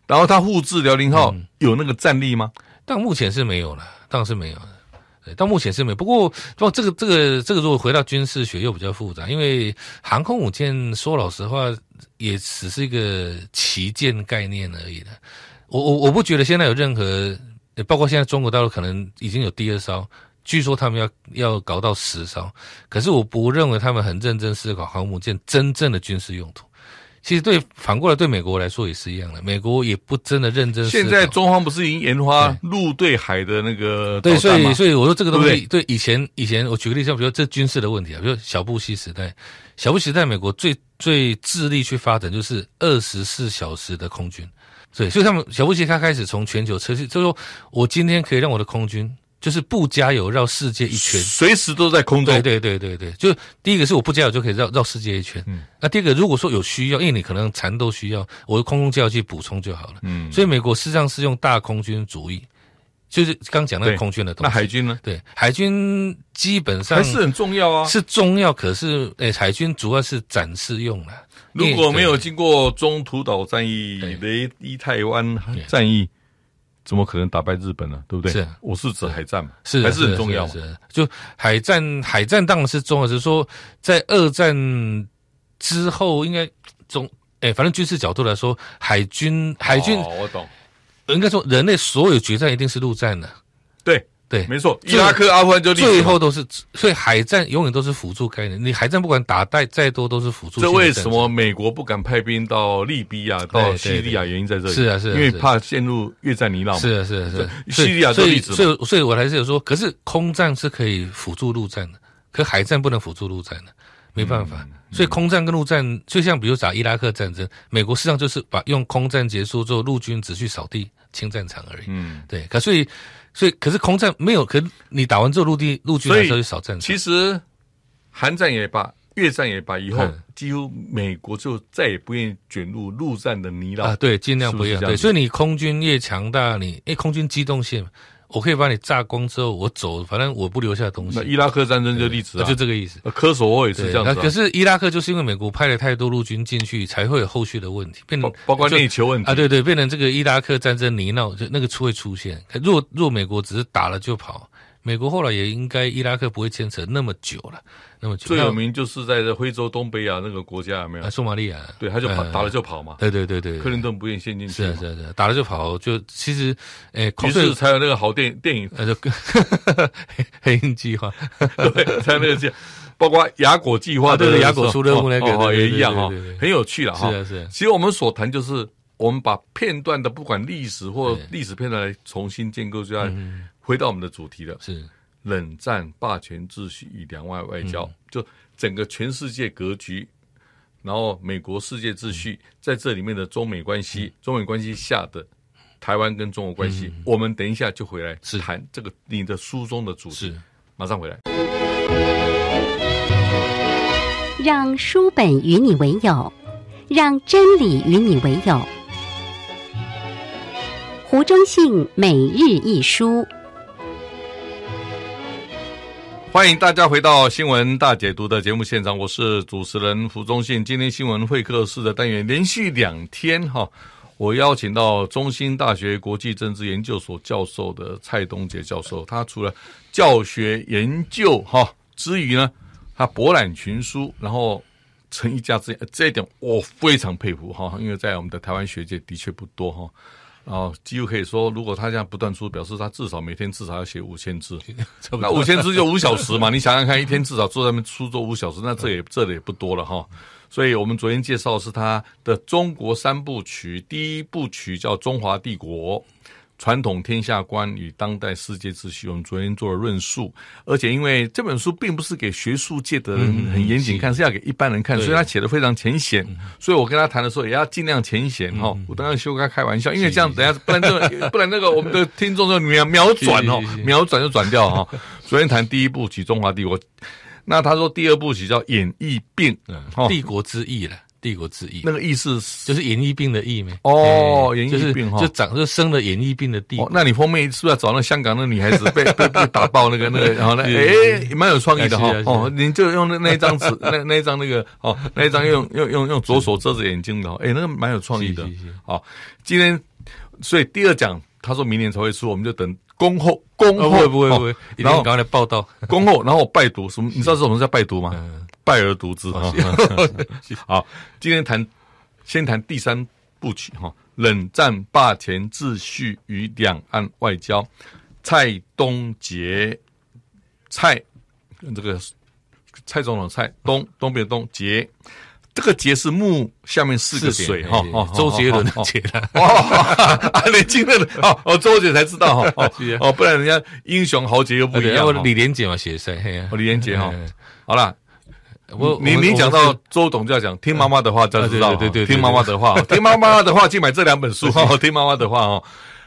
然后他复制辽宁号有那个战力吗？但目前是没有了，但是没有了。到目前是没有。不过不过这个这个这个如果回到军事学又比较复杂，因为航空母舰说老实话。也只是一个旗舰概念而已的，我我我不觉得现在有任何，包括现在中国大陆可能已经有第二艘，据说他们要要搞到十艘，可是我不认为他们很认真思考航母舰真正的军事用途。其实对反过来对美国来说也是一样的，美国也不真的认真。现在中方不是已经研发陆对海的那个对，所以所以我说这个东西，对以前以前我举个例子，比如说这军事的问题啊，比如说小布希时代，小布希时代美国最最致力去发展就是二十四小时的空军，对，所以他们小布希他开始从全球撤去，就是说我今天可以让我的空军。就是不加油绕世界一圈，随时都在空中。对对对对对，就第一个是我不加油就可以绕绕世界一圈。嗯，那第二个如果说有需要，因为你可能蚕豆需要，我的空中就要去补充就好了。嗯，所以美国实际上是用大空军主义，就是刚讲那个空军的东西。那海军呢？对，海军基本上还是很重要啊，是重要。可是诶，海军主要是展示用了。如果没有经过中途岛战役、雷伊泰湾战役。怎么可能打败日本呢？对不对？是，我是指海战嘛，是还是很重要。就海战，海战当然是重要。只是说，在二战之后，应该总哎，反正军事角度来说，海军海军，我懂。应该说，人类所有决战一定是陆战的。对，没错，伊拉克、阿富汗就最后都是，所以海战永远都是辅助概念。你海战不管打带再多，都是辅助。这为什么美国不敢派兵到利比亚、到叙利亚？原因在这里。是啊，是，啊，因为怕陷入越战泥是嘛。是啊，是是，叙利亚做例子。所以，所以，所以我还是有说，可是空战是可以辅助陆战的，可海战不能辅助陆战的。没办法，所以空战跟陆战，就像比如打伊拉克战争，美国实际上就是把用空战结束之后，陆军只去扫地清战场而已。嗯，对。可所以，所以可是空战没有可，你打完之后，陆地陆军那是要就扫战场。其实，韩战也罢，越战也罢，以后几乎美国就再也不愿意卷入陆战的泥淖啊，对，尽量不要。对，所以你空军越强大，你因为空军机动性。我可以把你炸光之后，我走，反正我不留下东西。那伊拉克战争就例子啊，就这个意思。科索沃也是这样子啊。可是伊拉克就是因为美国派了太多陆军进去，才会有后续的问题，变成包括内求问题啊。对对，变成这个伊拉克战争泥淖，就那个出会出现。若若美国只是打了就跑，美国后来也应该伊拉克不会牵扯那么久了。最有名就是在这非洲东北亚那个国家，有没有？苏马利啊，对，他就跑打了就跑嘛。对对对对，克林顿不愿意先进去，是是是，打了就跑。就其实，哎，于是才有那个好电电影，呃，黑黑鹰计划，对，才有那个，计划。包括雅果计划，对对，雅果出的乌雷哦、也一样哈，很有趣了哈。是是，其实我们所谈就是我们把片段的不管历史或历史片段来重新建构就要回到我们的主题了，是。冷战、霸权秩序与两外外交，就整个全世界格局，然后美国世界秩序在这里面的中美关系，中美关系下的台湾跟中国关系，我们等一下就回来谈这个你的书中的主旨，马上回来。让书本与你为友，让真理与你为友。胡忠信每日一书。欢迎大家回到新闻大解读的节目现场，我是主持人胡忠信。今天新闻会客室的单元连续两天哈，我邀请到中兴大学国际政治研究所教授的蔡东杰教授。他除了教学研究哈之余呢，他博览群书，然后成一家之，这一点我非常佩服哈，因为在我们的台湾学界的确不多哈。哦，几乎可以说，如果他这样不断出，表示他至少每天至少要写五千字，那五千字就五小时嘛。你想想看，一天至少坐在那出桌五小时，那这也、这也不多了哈。所以我们昨天介绍是他的中国三部曲，第一部曲叫《中华帝国》。传统天下观与当代世界秩序，我们昨天做了论述。而且，因为这本书并不是给学术界的人很严谨看，是要给一般人看，所以他写的非常浅显。所以我跟他谈的时候，也要尽量浅显哈。我当然休跟他开玩笑，因为这样，等下不然这不然那个我们的听众就秒秒转哦，秒转就转掉哈。昨天谈第一部起中华帝国，那他说第二部曲叫演绎病帝国之义了。帝国之翼，那个“意”是就是演翳病的“翳”没？哦，演翳病哈，就长就生了演翳病的“地”。那你后面是不是要找那香港那女孩子被 被被打爆那个那个？然后呢？哎，蛮有创意的哈。哦，您就用那那一张纸，那那一张那个哦，那一张用用用用左手遮着眼睛的，哎，那个蛮有创意的。好，今天所以第二讲，他说明年才会出，我们就等。恭候，恭候，不会，不会，不会。然后我刚刚来报道，恭候，然后我拜读，什么？你知道这种什么叫拜读吗？拜而读之啊。好，今天谈，先谈第三部曲哈，冷战霸权秩序与两岸外交。蔡东杰，蔡，这个蔡总统，蔡东东北的东杰。这个节是木下面四个水哈，周杰伦的杰了，啊连杰的哦，哦，周杰才知道哈，哦不然人家英雄豪杰又不一样。李连杰嘛，学生，我李连杰哈，好啦，我你你讲到周董就要讲，听妈妈的话，知道对对，听妈妈的话，听妈妈的话去买这两本书，哈，听妈妈的话哦，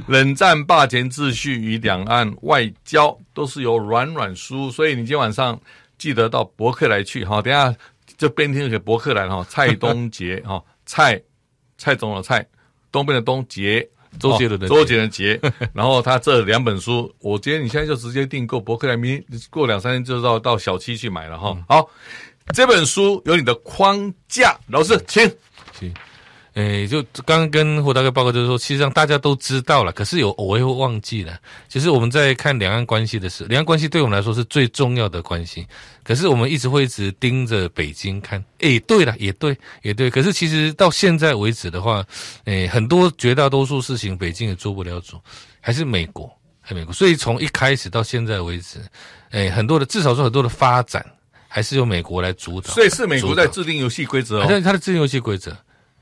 冷战霸权秩序与两岸外交都是由软软书，所以你今天晚上记得到博客来去哈，等下。就边听一博客来哈，蔡东杰 哈，蔡蔡总的蔡，东边的东杰，周杰伦的周杰伦杰，然后他这两本书，我觉得你现在就直接订购博客来，明天过两三天就到到小七去买了哈。好，这本书有你的框架，老师请请。诶，就刚刚跟胡大哥报告，就是说，其实上大家都知道了，可是有偶尔会忘记了。其实我们在看两岸关系的时候，两岸关系对我们来说是最重要的关系。可是我们一直会一直盯着北京看。诶，对了，也对，也对。可是其实到现在为止的话，诶，很多绝大多数事情北京也做不了主，还是美国，还美国。所以从一开始到现在为止，诶，很多的，至少说很多的发展还是由美国来主导。所以是美国在制定游戏规则哦，像他的制定游戏规则。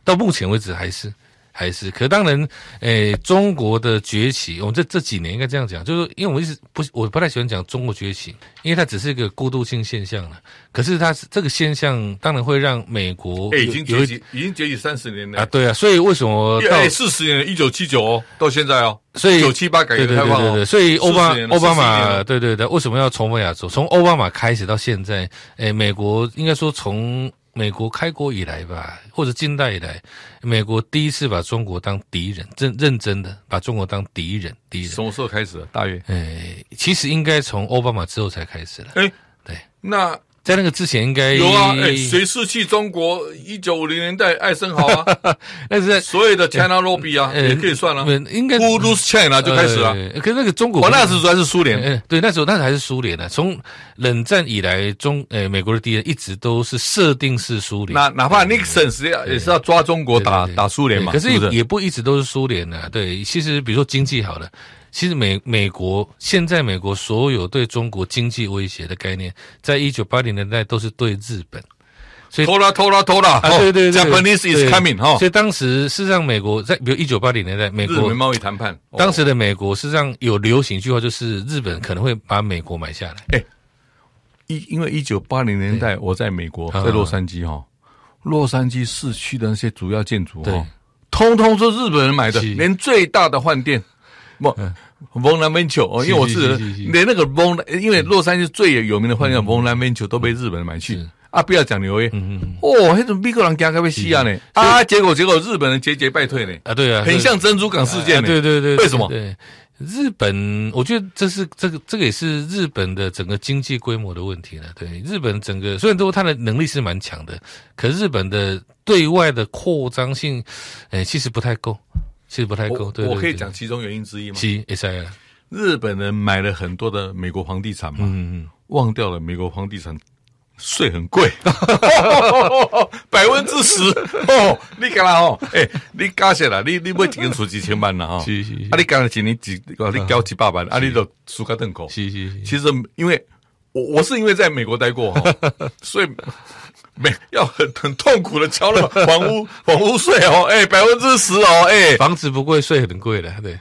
到目前为止还是还是，可当然，诶，中国的崛起，我们这这几年应该这样讲，就是因为我一直不我不太喜欢讲中国崛起，因为它只是一个过渡性现象了。可是它这个现象，当然会让美国诶已经崛起，已经崛起三十年了啊，对啊，所以为什么到四十年，一九七九到现在哦，所以九七八改革开放，对对对对，所以奥巴奥巴马对对对，为什么要重返亚洲？从奥巴马开始到现在，诶，美国应该说从。美国开国以来吧，或者近代以来，美国第一次把中国当敌人，认认真的把中国当敌人，敌人。什么时候开始大约？诶，其实应该从奥巴马之后才开始了。诶，对。那。在那个之前应该有啊，哎，谁是去中国？一九五零年代，艾森豪啊，那是所有的 China lobby 啊，也可以算了。应该 c o l o s China 就开始了。可是那个中国，我那时还是苏联。嗯，对，那时候那还是苏联呢。从冷战以来，中哎，美国的敌人一直都是设定是苏联。哪哪怕 Nixon 是要也是要抓中国打打苏联嘛？可是也不一直都是苏联呢。对，其实比如说经济好了。其实美美国现在美国所有对中国经济威胁的概念，在一九八零年代都是对日本，所以。拖拉拖拉拖拉，对对对，Japanese is coming 哈。所以当时事实上，美国在比如一九八零年代，美国贸易谈判，当时的美国事实上有流行一句话，就是日本可能会把美国买下来。哎，一因为一九八零年代我在美国，在洛杉矶哈，洛杉矶市区的那些主要建筑哈，通通是日本人买的，连最大的饭店。蒙蒙南边球哦，因为我是连那个蒙，因为洛杉矶最有名的饭店蒙南边球都被日本人买去啊！不要讲牛肉，哇，那种美国人家可被吃啊呢啊！结果结果日本人节节败退呢啊！对啊，很像珍珠港事件呢。对对对，为什么？对日本，我觉得这是这个这个也是日本的整个经济规模的问题了。对日本整个虽然说它的能力是蛮强的，可日本的对外的扩张性，诶，其实不太够。其实不太够，我可以讲其中原因之一吗？是，是啊，日本人买了很多的美国房地产嘛，嗯嗯，忘掉了美国房地产税很贵，百分之十哦，你看啦哦，哎，你干起来，你你每年出几千万了哈、是啊，你干了几年几，你交几百万，啊，你都输个洞口。是是是，其实因为我我是因为在美国待过，所以。没要很很痛苦的交了房屋房屋税哦，哎，百分之十哦，哎，房子不贵，税很贵的，对，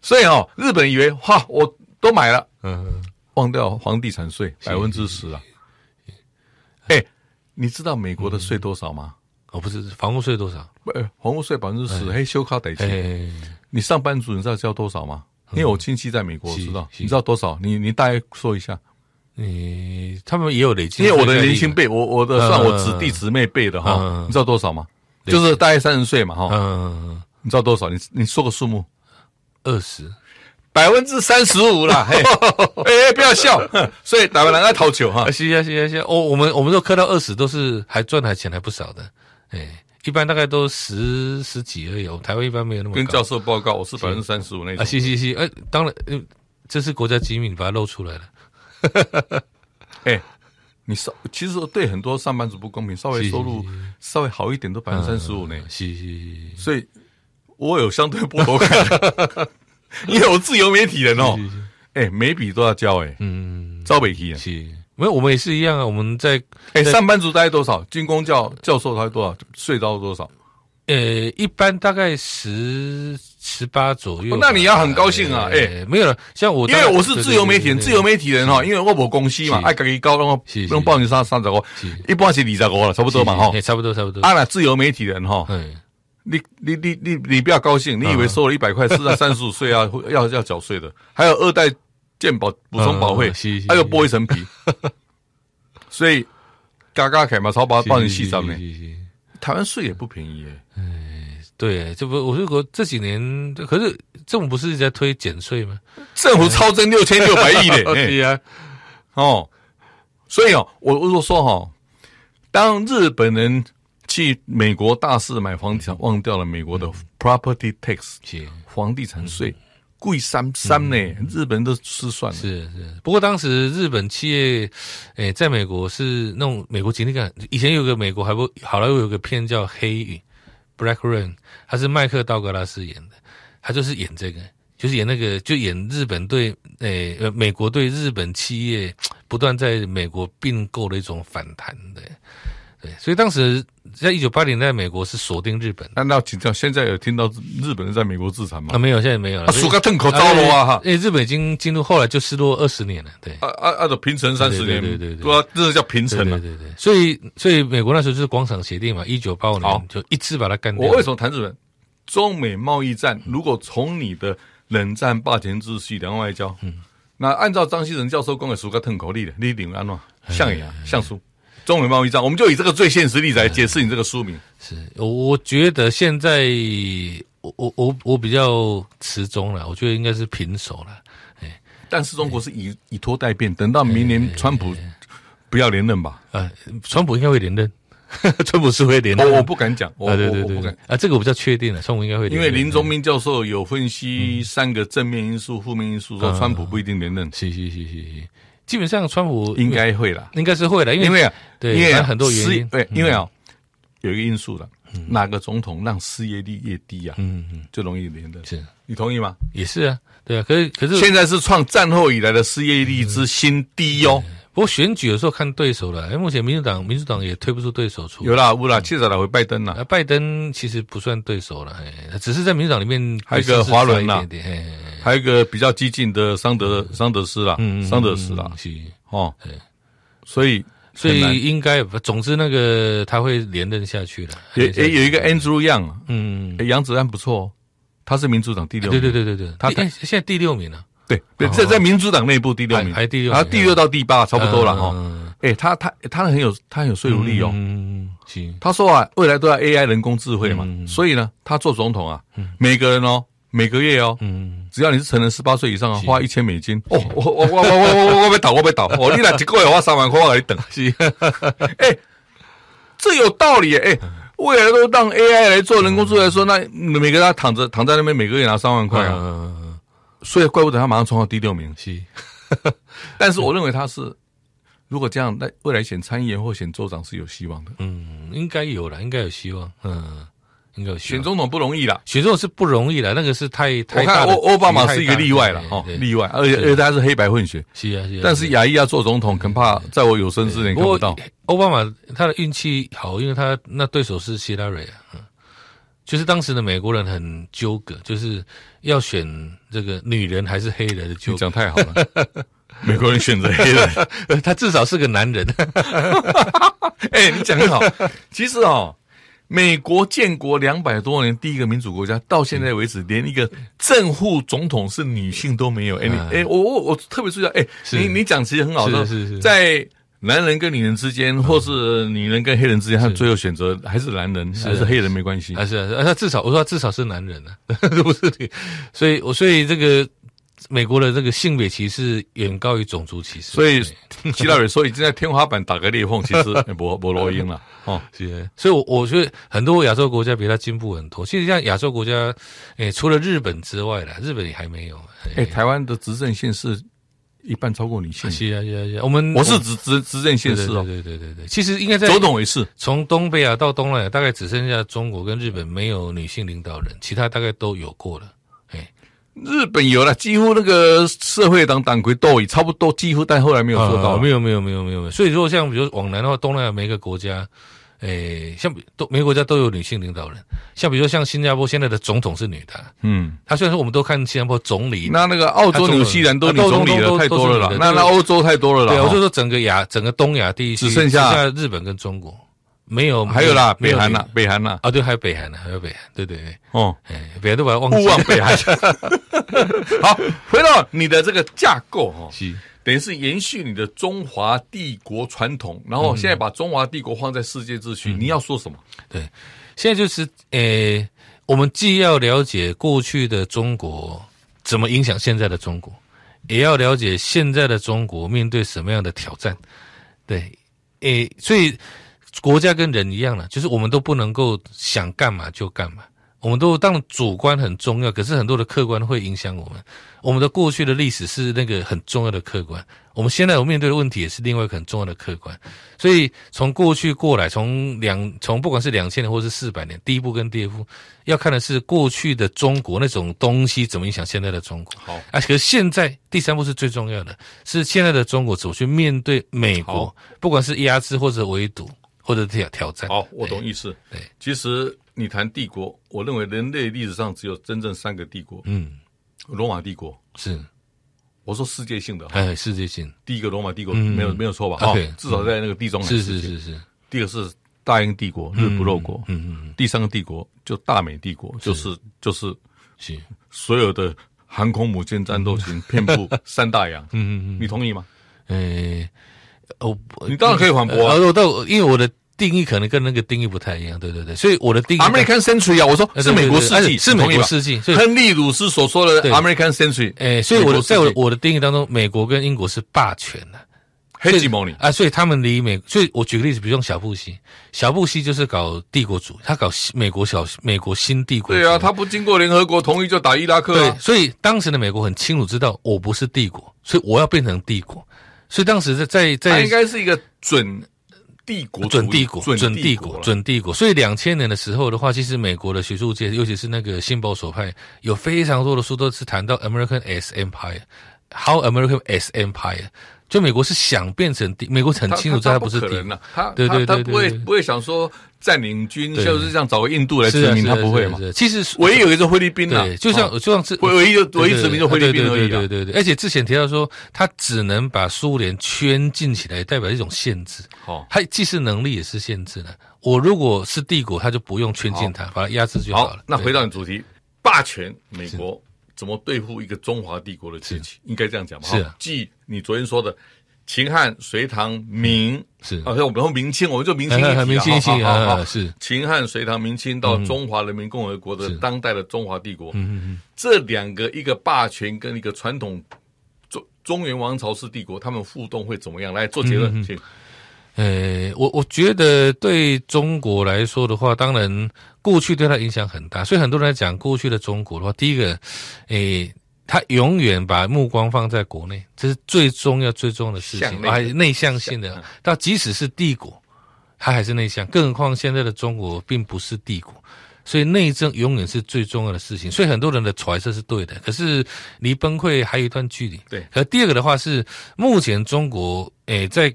所以哦，日本以为哈，我都买了，嗯，忘掉房地产税百分之十啊。哎，你知道美国的税多少吗？哦，不是房屋税多少？不，房屋税百分之十，嘿，修靠得起。你上班族你知道交多少吗？因为我亲戚在美国，知道，你知道多少？你你大概说一下。你他们也有累积，因为我的年轻辈，我我的算我子弟姊妹辈的哈，你知道多少吗？就是大概三十岁嘛哈，嗯，你知道多少？你你说个数目，二十，百分之三十五了，哎，不要笑，所以打完人在投球哈，行行行行行，我哦，我们我们都磕到二十都是还赚的钱还不少的，哎，一般大概都十十几而已，台湾一般没有那么。跟教授报告我是百分之三十五那种，啊，是是是，哎，当然，嗯，这是国家机密，你把它露出来了。哎，你稍其实对很多上班族不公平，稍微收入稍微好一点都百分之三十五呢。是是是，所以我有相对剥夺感。你 有自由媒体人哦，哎，每笔都要交哎。嗯，赵北奇是，没有我们也是一样啊。我们在哎，上班族大概多少？军工教教授大概多少？税招多少？呃，一般大概十。十八左右，那你要很高兴啊！哎，没有了，像我，因为我是自由媒体，自由媒体人哈，因为我不公司嘛，爱搞一高，然后用报你上上个，一般是二十个了，差不多嘛哈，差不多差不多。啊，自由媒体人哈，嗯，你你你你你不要高兴，你以为收了一百块，是在三十五岁啊，要要缴税的，还有二代建保补充保费，还有剥一层皮，所以嘎嘎开嘛，操，把报你气上面。台湾税也不便宜哎。对，这不我如果这几年，可是政府不是在推减税吗？政府超增六千六百亿咧，对啊，哦，所以哦，我如果说哈，当日本人去美国大肆买房地产，忘掉了美国的 property tax，房地产税贵三三呢，日本人都吃算了。是是，不过当时日本企业诶，在美国是那种美国经济感。以前有个美国还不好莱坞有个片叫《黑影》，Black Rain，他是迈克·道格拉斯演的，他就是演这个，就是演那个，就演日本对诶，呃，美国对日本企业不断在美国并购的一种反弹的。对，所以当时在一九八零，年代，美国是锁定日本。那那紧张，现在有听到日本人在美国自残吗？啊，没有，现在没有了。苏格个口糟了啊！哈，因为日本已经进入后来就失落二十年了。对，啊啊啊！照平成三十年，对对对，对这叫平成嘛？对对对。所以所以美国那时候就是广场协定嘛，一九八五年就一次把它干掉。我为什么谈日本？中美贸易战如果从你的冷战霸权秩序、两外交，嗯，那按照张锡仁教授讲的苏格吞口力的，你定为安诺象牙象叔。中美贸易战，我们就以这个最现实例子来解释你这个书名。是，我我觉得现在，我我我我比较持中了，我觉得应该是平手了。哎，但是中国是以以拖代变，等到明年川普不要连任吧？呃，川普应该会连任，川普是会连任，我不敢讲。啊，对对对，不敢。啊，这个我比较确定了，川普应该会连因为林宗明教授有分析三个正面因素、负面因素，说川普不一定连任。谢谢谢谢。是。基本上，川普应该会了，应该是会的，因为啊，对，因为很多原因，对，因为啊，有一个因素的，哪个总统让失业率越低啊，嗯嗯，就容易连的，是你同意吗？也是啊，对啊，可是可是现在是创战后以来的失业率之新低哦，不过选举有时候看对手了，哎，目前民主党，民主党也推不出对手出，有啦，乌啦，至少啦，回拜登啦，拜登其实不算对手了，哎，只是在民主党里面还有一个华伦啦。还有一个比较激进的桑德桑德斯啦，桑德斯啦，行哦，所以所以应该，总之那个他会连任下去的。也也有一个 Andrew Yang，嗯，杨子安不错，他是民主党第六，对对对对对，他现在第六名了，对对，在在民主党内部第六名，还第六，他第六到第八差不多了哈。哎，他他他很有他很有说服力哦，行，他说啊，未来都要 AI 人工智慧嘛，所以呢，他做总统啊，每个人哦，每个月哦。只要你是成人十八岁以上，花一千美金。哦，我我我我我我我被倒，我被倒。我你来几个月花三万块，我给你等。哎，这有道理哎。未来都当 AI 来做人工智来说，那每个人躺着躺在那边，每个月拿三万块啊。所以怪不得他马上冲到第六名。是，但是我认为他是，如果这样，那未来选参议员或选州长是有希望的。嗯，应该有了，应该有希望。嗯。选总统不容易啦，选总统是不容易的，那个是太太。大看欧奥巴马是一个例外了，哈，例外，而且而且他是黑白混血，是啊，但是亚裔要做总统恐怕在我有生之年看不到。奥巴马他的运气好，因为他那对手是希拉瑞啊，就是当时的美国人很纠葛，就是要选这个女人还是黑人的纠。讲太好了，美国人选择黑人，他至少是个男人。哎，你讲得好，其实哦。美国建国两百多年，第一个民主国家到现在为止，连一个正副总统是女性都没有。哎，你哎，我我我特别注意到，哎，你你讲其实很好，是是在男人跟女人之间，或是女人跟黑人之间，他最后选择还是男人还是黑人没关系啊，是啊，他至少我说他至少是男人啊，不是？所以，我所以这个。美国的这个性别歧视远高于种族歧视，所以 其他人说已经在天花板打个裂缝，其实不 不落因了哦。是，所以，我我觉得很多亚洲国家比他进步很多。其实像亚洲国家，诶，除了日本之外的，日本也还没有。诶，台湾的执政现是一半超过女性，是啊，是啊，是啊。我们我是执执执政现势哦，对对对对对。其实应该在周董也是从东北亚到东南亚，大概只剩下中国跟日本没有女性领导人，其他大概都有过了。日本有了，几乎那个社会党党魁都已差不多，几乎但后来没有做到，没有没有没有没有。所以说像比如往南的话，东南亚每个国家，诶，像比都每个国家都有女性领导人，像比如说像新加坡现在的总统是女的，嗯，他虽然说我们都看新加坡总理，那那个澳洲纽西兰都女总理了太多了啦。那那欧洲太多了啦。对，我就说整个亚整个东亚地区只剩下日本跟中国。没有，还有啦，北韩呐，北韩呐，啊，对，还有北韩呢，还有北韩，对对对，哦，哎，北韩都快忘记北韩了。好，回到你的这个架构哈，是，等于是延续你的中华帝国传统，然后现在把中华帝国放在世界秩序，你要说什么？对，现在就是，诶，我们既要了解过去的中国怎么影响现在的中国，也要了解现在的中国面对什么样的挑战，对，诶，所以。国家跟人一样了，就是我们都不能够想干嘛就干嘛。我们都当主观很重要，可是很多的客观会影响我们。我们的过去的历史是那个很重要的客观，我们现在我面对的问题也是另外一很重要的客观。所以从过去过来，从两从不管是两千年或是四百年，第一步跟第二步要看的是过去的中国那种东西怎么影响现在的中国。好，啊、且现在第三步是最重要的，是现在的中国怎么去面对美国，不管是压制或者围堵。或者叫挑战。好，我懂意思。对，其实你谈帝国，我认为人类历史上只有真正三个帝国。嗯，罗马帝国是，我说世界性的。哎，世界性。第一个罗马帝国没有没有错吧？啊，至少在那个地中海。是是是是。第二个是大英帝国，日不落国。嗯嗯。第三个帝国就大美帝国，就是就是是所有的航空母舰战斗群遍布 三大洋。嗯嗯嗯。你同意吗？哎，哦，你当然可以反驳。啊，我但因为我的。定义可能跟那个定义不太一样，对对对，所以我的定义，American Century 啊，我说是美国世纪，是美国世纪。所以亨利·鲁斯所说的 American Century，哎，所以我在我的定义当中，美国跟英国是霸权的 h e g e 啊，所以他们离美，所以我举个例子，比如用小布希，小布希就是搞帝国主义，他搞美国小美国新帝国，对啊，他不经过联合国同意就打伊拉克，对，所以当时的美国很清楚知道，我不是帝国，所以我要变成帝国，所以当时在在在应该是一个准。帝国准帝国准帝国准帝国，所以两千年的时候的话，其实美国的学术界，尤其是那个新保守派，有非常多的书都是谈到 American as Empire，How American as Empire，就美国是想变成帝，美国很清楚它不是帝，对对对会不会想说。占领军就是这样找个印度来殖民，他不会嘛？其实唯一有一个菲律宾啦，就像就像是唯一一个唯一殖民就菲律宾而已。对对对，而且之前提到说，他只能把苏联圈禁起来，代表一种限制。哦，他既是能力也是限制的。我如果是帝国，他就不用圈禁他，把他压制就好了。那回到你主题，霸权美国怎么对付一个中华帝国的崛起？应该这样讲吗？是，即你昨天说的。秦汉、隋唐、明是好像我们说明清，我们就明清一起 啊，是秦汉、隋唐、明清到中华人民共和国的当代的中华帝国，嗯嗯嗯，这两个一个霸权跟一个传统中中原王朝式帝国，他们互动会怎么样？来做结论。请。呃，我我觉得对中国来说的话，当然过去对他影响很大，所以很多人讲过去的中国的话，第一个，诶。他永远把目光放在国内，这是最重要最重要的事情。内内向性的，到即使是帝国，他还是内向。更何况现在的中国并不是帝国，所以内政永远是最重要的事情。所以很多人的揣测是对的，可是离崩溃还有一段距离。对。可第二个的话是，目前中国诶在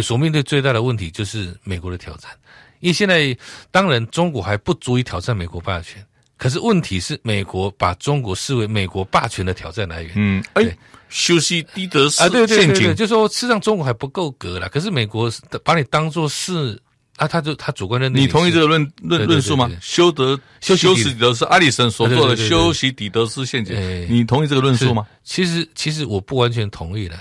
所面对最大的问题就是美国的挑战，因为现在当然中国还不足以挑战美国霸权。可是问题是，美国把中国视为美国霸权的挑战来源。嗯，哎，修昔底德啊，对对对对，就说事实上中国还不够格了。可是美国把你当做是啊，他就他主观认定。你同意这个论论论述吗？修德修修斯底德斯，阿里森所做的修昔底德斯陷阱。你同意这个论述吗？其实其实我不完全同意了。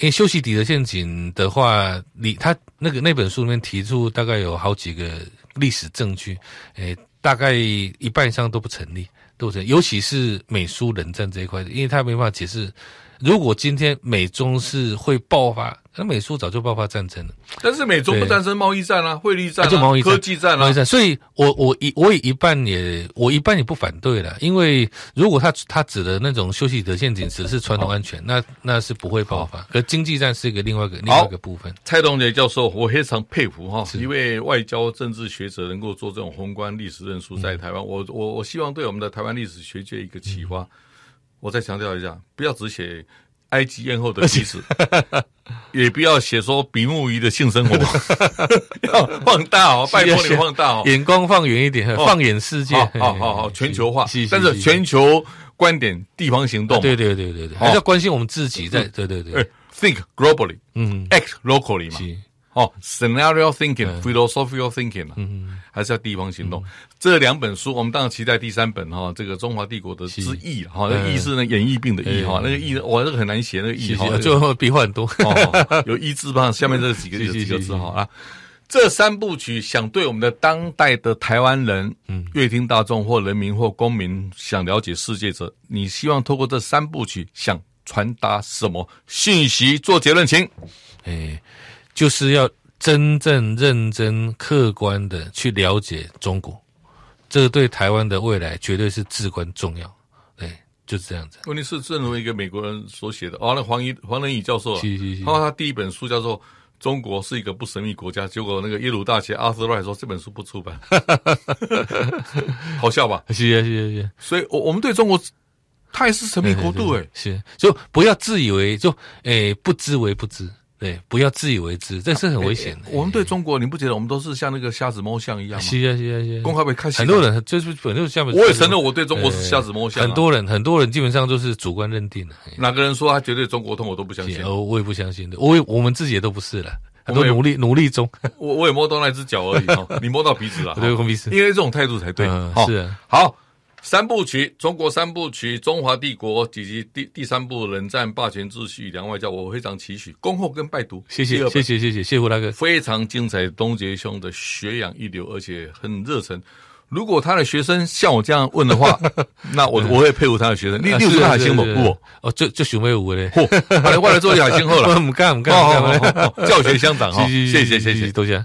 因为修昔底德陷阱的话，你他那个那本书里面提出大概有好几个历史证据，诶。大概一半以上都不成立，都不尤其是美苏冷战这一块，因为他没办法解释，如果今天美中是会爆发。那美苏早就爆发战争了，但是美中不战争贸易战啊，汇率战就贸易战，科技战啊，所以，我我一我一半也我一半也不反对了，因为如果他他指的那种休息的陷阱只是传统安全，那那是不会爆发，可经济战是一个另外一个另外一个部分。蔡东杰教授，我非常佩服哈，一位外交政治学者，能够做这种宏观历史论述，在台湾，我我我希望对我们的台湾历史学界一个启发。我再强调一下，不要只写。埃及艳后的历史，也不要写说比目鱼的性生活，要放大哦，拜托你放大哦，眼光放远一点，放眼世界，好好好，全球化，但是全球观点，地方行动，对对对对对，还要关心我们自己，在对对对，Think globally，嗯，Act locally 嘛。哦，scenario thinking，philosophical thinking 嗯、还是要地方行动。这两本书，我们当然期待第三本哈，这个中华帝国的之义哈，义是那演义病的义哈，那个义我还是很难写，那个义最就笔画很多，有一字吧？下面这几个字 几个字哈？啊，这三部曲想对我们的当代的台湾人、嗯，乐听大众或人民或公民想了解世界者，你希望通过这三部曲想传达什么信息？做结论，请哎。就是要真正认真客观的去了解中国，这对台湾的未来绝对是至关重要。哎，就是这样子。问题是，正如一个美国人所写的，哦，那黄一黄仁宇教授他他第一本书叫做《中国是一个不神秘国家》，结果那个耶鲁大学阿斯赖说这本书不出版，好笑吧？是是是。所以，我我们对中国，它也是神秘国度。哎，是，就不要自以为就哎，不知为不知。对，不要自以为之，这是很危险的。我们对中国，你不觉得我们都是像那个瞎子摸象一样吗？是啊，是啊，是。公开被看，很多人就是本就下面我也承认，我对中国是瞎子摸象。很多人，很多人基本上都是主观认定的。哪个人说他绝对中国通，我都不相信。我我也不相信的，我也我们自己也都不是了，很多努力努力中。我我也摸到那只脚而已，你摸到鼻子了，对，鼻子。因为这种态度才对，是好。三部曲，中国三部曲，中华帝国，以及第第三部冷战霸权秩序两外交，我非常期许，恭候跟拜读，谢谢，谢谢，谢谢，谢胡大哥，非常精彩，东杰兄的学养一流，而且很热忱。如果他的学生像我这样问的话，那我我会佩服他的学生，你你是海先某部哦，这这熊威武嘞，好，我来做一下后了，我们干我们干，教学相长哈，谢谢谢谢谢谢东杰。